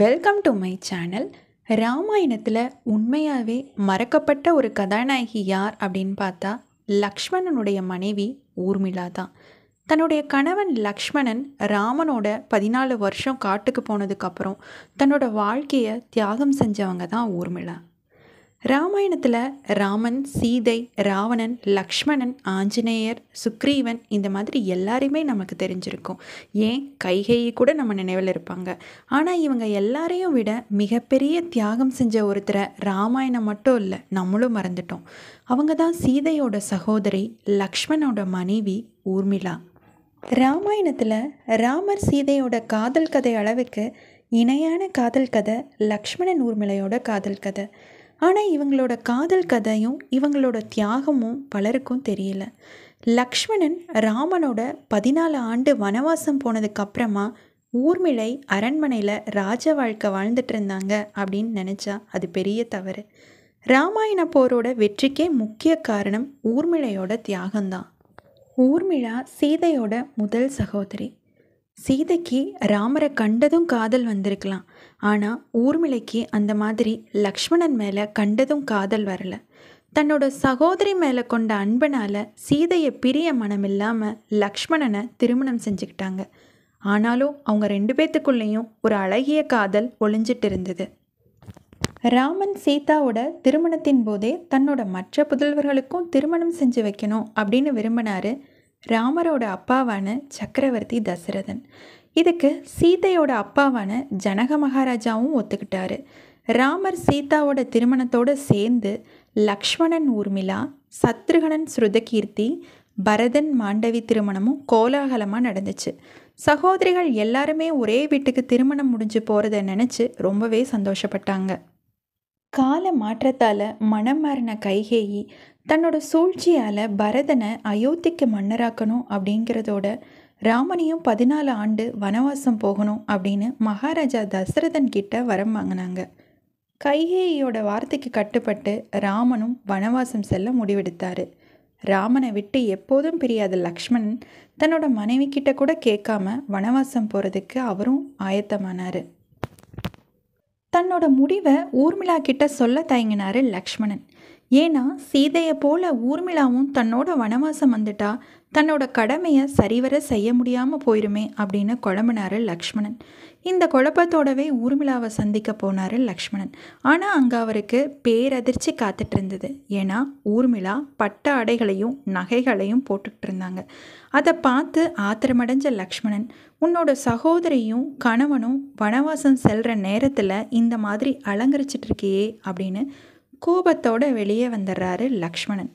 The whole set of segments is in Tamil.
வெல்கம் டு மை சேனல் ராமாயணத்தில் உண்மையாகவே மறக்கப்பட்ட ஒரு கதாநாயகி யார் அப்படின்னு பார்த்தா லக்ஷ்மணனுடைய மனைவி ஊர்மிளா தான் தன்னுடைய கணவன் லக்ஷ்மணன் ராமனோட பதினாலு வருஷம் காட்டுக்கு போனதுக்கப்புறம் தன்னோட வாழ்க்கையை தியாகம் செஞ்சவங்க தான் ஊர்மிளா ராமாயணத்தில் ராமன் சீதை ராவணன் லக்ஷ்மணன் ஆஞ்சநேயர் சுக்ரீவன் இந்த மாதிரி எல்லாரையுமே நமக்கு தெரிஞ்சிருக்கும் ஏன் கைகையை கூட நம்ம நினைவில் இருப்பாங்க ஆனால் இவங்க எல்லாரையும் விட மிகப்பெரிய தியாகம் செஞ்ச ஒருத்தரை ராமாயணம் மட்டும் இல்லை நம்மளும் மறந்துட்டோம் அவங்க தான் சீதையோட சகோதரி லக்ஷ்மணோட மனைவி ஊர்மிளா ராமாயணத்தில் ராமர் சீதையோட காதல் கதை அளவுக்கு இணையான காதல் கதை லக்ஷ்மணன் ஊர்மிளையோட காதல் கதை ஆனால் இவங்களோட காதல் கதையும் இவங்களோட தியாகமும் பலருக்கும் தெரியல லக்ஷ்மணன் ராமனோட பதினாலு ஆண்டு வனவாசம் போனதுக்கு அப்புறமா ஊர்மிளை அரண்மனையில் ராஜ வாழ்க்கை வாழ்ந்துட்டு இருந்தாங்க அப்படின்னு நினச்சா அது பெரிய தவறு ராமாயண போரோட வெற்றிக்கே முக்கிய காரணம் ஊர்மிளையோட தியாகம்தான் ஊர்மிழா சீதையோட முதல் சகோதரி சீதைக்கு ராமரை கண்டதும் காதல் வந்திருக்கலாம் ஆனால் ஊர்மிளைக்கு அந்த மாதிரி லக்ஷ்மணன் மேலே கண்டதும் காதல் வரல தன்னோட சகோதரி மேலே கொண்ட அன்பனால் சீதையை பிரிய மனம் இல்லாமல் லக்ஷ்மணனை திருமணம் செஞ்சுக்கிட்டாங்க ஆனாலும் அவங்க ரெண்டு பேத்துக்குள்ளேயும் ஒரு அழகிய காதல் ஒளிஞ்சிட்டு இருந்தது ராமன் சீதாவோட திருமணத்தின் போதே தன்னோட மற்ற புதல்வர்களுக்கும் திருமணம் செஞ்சு வைக்கணும் அப்படின்னு விரும்பினாரு ராமரோட அப்பாவான சக்கரவர்த்தி தசரதன் இதுக்கு சீதையோட அப்பாவான ஜனக மகாராஜாவும் ஒத்துக்கிட்டாரு ராமர் சீதாவோட திருமணத்தோடு சேர்ந்து லக்ஷ்மணன் ஊர்மிளா சத்ருகணன் ஸ்ருதகீர்த்தி பரதன் மாண்டவி திருமணமும் கோலாகலமாக நடந்துச்சு சகோதரிகள் எல்லாருமே ஒரே வீட்டுக்கு திருமணம் முடிஞ்சு போகிறத நினச்சி ரொம்பவே சந்தோஷப்பட்டாங்க கால மாற்றத்தால் மனம் மாறின கைகேயி தன்னோட சூழ்ச்சியால் பரதனை அயோத்திக்கு மன்னராக்கணும் அப்படிங்கிறதோட ராமனையும் பதினாலு ஆண்டு வனவாசம் போகணும் அப்படின்னு மகாராஜா தசரதன் கிட்ட வரம் வாங்கினாங்க கைகேயோட வார்த்தைக்கு கட்டுப்பட்டு ராமனும் வனவாசம் செல்ல முடிவெடுத்தார் ராமனை விட்டு எப்போதும் பிரியாத லக்ஷ்மணன் தன்னோட மனைவி கிட்ட கூட கேட்காம வனவாசம் போகிறதுக்கு அவரும் ஆயத்தமானார் தன்னோட முடிவை ஊர்மிளா கிட்ட சொல்ல தயங்கினார் லக்ஷ்மணன் ஏன்னா சீதையை போல ஊர்மிளாவும் தன்னோட வனவாசம் வந்துட்டா தன்னோட கடமையை சரிவர செய்ய முடியாமல் போயிருமே அப்படின்னு குழம்புனாரு லக்ஷ்மணன் இந்த குழப்பத்தோடவே ஊர்மிளாவை சந்திக்க போனார் லக்ஷ்மணன் ஆனால் அங்கே அவருக்கு பேரதிர்ச்சி காத்துட்டு இருந்தது ஏன்னா ஊர்மிளா பட்ட அடைகளையும் நகைகளையும் போட்டுக்கிட்டு இருந்தாங்க அதை பார்த்து ஆத்திரமடைஞ்ச லக்ஷ்மணன் உன்னோட சகோதரியும் கணவனும் வனவாசம் செல்கிற நேரத்தில் இந்த மாதிரி அலங்கரிச்சிட்ருக்கியே அப்படின்னு கோபத்தோடு வெளியே வந்துடுறாரு லக்ஷ்மணன்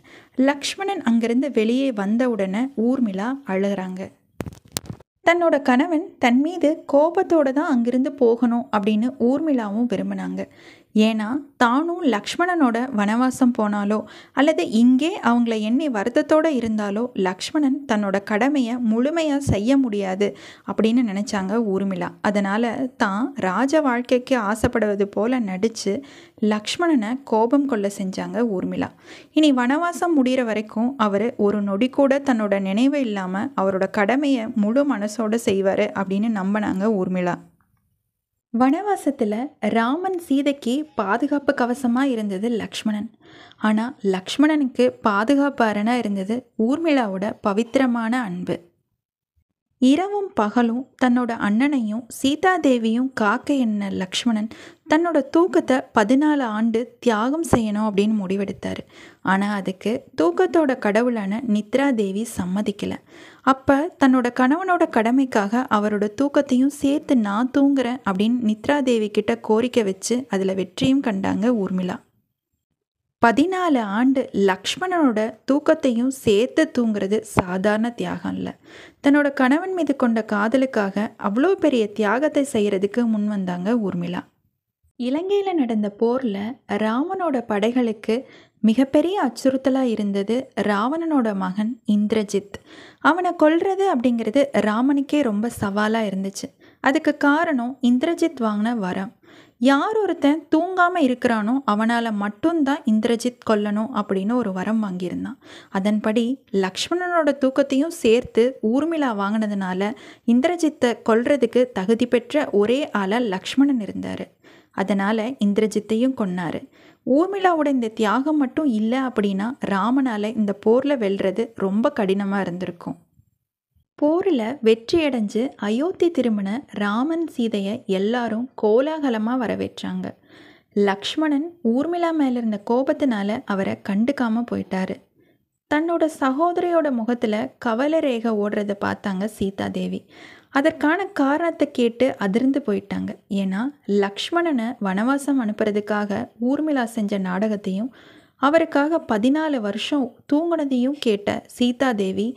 லக்ஷ்மணன் அங்கிருந்து வெளியே வந்த உடனே ஊர்மிளா அழுகிறாங்க தன்னோட கணவன் தன் மீது கோபத்தோடு தான் அங்கிருந்து போகணும் அப்படின்னு ஊர்மிளாவும் விரும்பினாங்க ஏன்னா தானும் லக்ஷ்மணனோட வனவாசம் போனாலோ அல்லது இங்கே அவங்கள எண்ணி வருத்தத்தோடு இருந்தாலோ லக்ஷ்மணன் தன்னோட கடமையை முழுமையாக செய்ய முடியாது அப்படின்னு நினச்சாங்க ஊர்மிளா அதனால் தான் ராஜ வாழ்க்கைக்கு ஆசைப்படுவது போல் நடித்து லக்ஷ்மணனை கோபம் கொள்ள செஞ்சாங்க ஊர்மிளா இனி வனவாசம் முடிகிற வரைக்கும் அவர் ஒரு நொடி கூட தன்னோட நினைவு இல்லாமல் அவரோட கடமையை முழு மனசோடு செய்வார் அப்படின்னு நம்பினாங்க ஊர்மிளா வனவாசத்தில் ராமன் சீதைக்கு பாதுகாப்பு கவசமாக இருந்தது லக்ஷ்மணன் ஆனால் லக்ஷ்மணனுக்கு பாதுகாப்பு அரணாக இருந்தது ஊர்மிளாவோட பவித்திரமான அன்பு இரவும் பகலும் தன்னோட அண்ணனையும் சீதாதேவியும் காக்க என்ன லக்ஷ்மணன் தன்னோட தூக்கத்தை பதினாலு ஆண்டு தியாகம் செய்யணும் அப்படின்னு முடிவெடுத்தார் ஆனால் அதுக்கு தூக்கத்தோட கடவுளான நித்ரா தேவி சம்மதிக்கலை அப்போ தன்னோட கணவனோட கடமைக்காக அவரோட தூக்கத்தையும் சேர்த்து நான் தூங்குறேன் அப்படின்னு நித்ரா தேவி கிட்ட கோரிக்கை வச்சு அதில் வெற்றியும் கண்டாங்க ஊர்மிளா பதினாலு ஆண்டு லக்ஷ்மணனோட தூக்கத்தையும் சேர்த்து தூங்குறது சாதாரண தியாகம் இல்லை தன்னோட கணவன் மீது கொண்ட காதலுக்காக அவ்வளோ பெரிய தியாகத்தை செய்கிறதுக்கு முன் வந்தாங்க ஊர்மிளா இலங்கையில் நடந்த போரில் ராமனோட படைகளுக்கு மிகப்பெரிய அச்சுறுத்தலாக இருந்தது ராவணனோட மகன் இந்திரஜித் அவனை கொல்றது அப்படிங்கிறது ராமனுக்கே ரொம்ப சவாலாக இருந்துச்சு அதுக்கு காரணம் இந்திரஜித் வாங்கின வரம் யார் ஒருத்தன் தூங்காமல் இருக்கிறானோ அவனால் மட்டும்தான் இந்திரஜித் கொல்லணும் அப்படின்னு ஒரு வரம் வாங்கியிருந்தான் அதன்படி லக்ஷ்மணனோட தூக்கத்தையும் சேர்த்து ஊர்மிளா வாங்கினதுனால இந்திரஜித்தை கொல்றதுக்கு தகுதி பெற்ற ஒரே ஆளாக லக்ஷ்மணன் இருந்தார் அதனால் இந்திரஜித்தையும் கொன்னார் ஊர்மிளாவோட இந்த தியாகம் மட்டும் இல்லை அப்படின்னா ராமனால் இந்த போரில் வெல்றது ரொம்ப கடினமாக இருந்திருக்கும் போரில் வெற்றியடைஞ்சு அயோத்தி திருமண ராமன் சீதையை எல்லாரும் கோலாகலமாக வரவேற்றாங்க லக்ஷ்மணன் ஊர்மிளா மேலே இருந்த கோபத்தினால அவரை கண்டுக்காமல் போயிட்டாரு தன்னோட சகோதரியோட முகத்தில் கவலை ரேகை ஓடுறத பார்த்தாங்க சீதா தேவி அதற்கான காரணத்தை கேட்டு அதிர்ந்து போயிட்டாங்க ஏன்னா லக்ஷ்மணனை வனவாசம் அனுப்புறதுக்காக ஊர்மிளா செஞ்ச நாடகத்தையும் அவருக்காக பதினாலு வருஷம் தூங்குனதையும் கேட்ட சீதாதேவி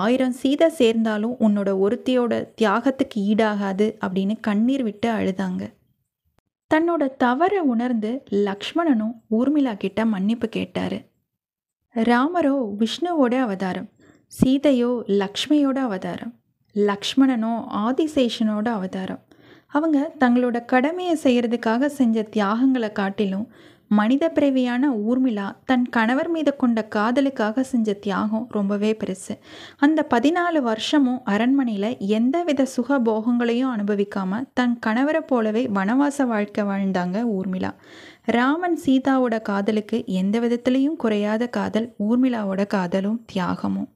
ஆயிரம் சீதை சேர்ந்தாலும் உன்னோட ஒருத்தியோட தியாகத்துக்கு ஈடாகாது அப்படின்னு கண்ணீர் விட்டு அழுதாங்க தன்னோட தவறை உணர்ந்து லக்ஷ்மணனும் ஊர்மிளா கிட்ட மன்னிப்பு கேட்டார் ராமரோ விஷ்ணுவோட அவதாரம் சீதையோ லக்ஷ்மியோட அவதாரம் லக்ஷ்மணனோ ஆதிசேஷனோட அவதாரம் அவங்க தங்களோட கடமையை செய்கிறதுக்காக செஞ்ச தியாகங்களை காட்டிலும் மனித பிறவியான ஊர்மிளா தன் கணவர் மீது கொண்ட காதலுக்காக செஞ்ச தியாகம் ரொம்பவே பெருசு அந்த பதினாலு வருஷமும் அரண்மனையில் எந்தவித சுக போகங்களையும் அனுபவிக்காமல் தன் கணவரை போலவே வனவாச வாழ்க்கை வாழ்ந்தாங்க ஊர்மிளா ராமன் சீதாவோட காதலுக்கு எந்த விதத்துலேயும் குறையாத காதல் ஊர்மிளாவோட காதலும் தியாகமும்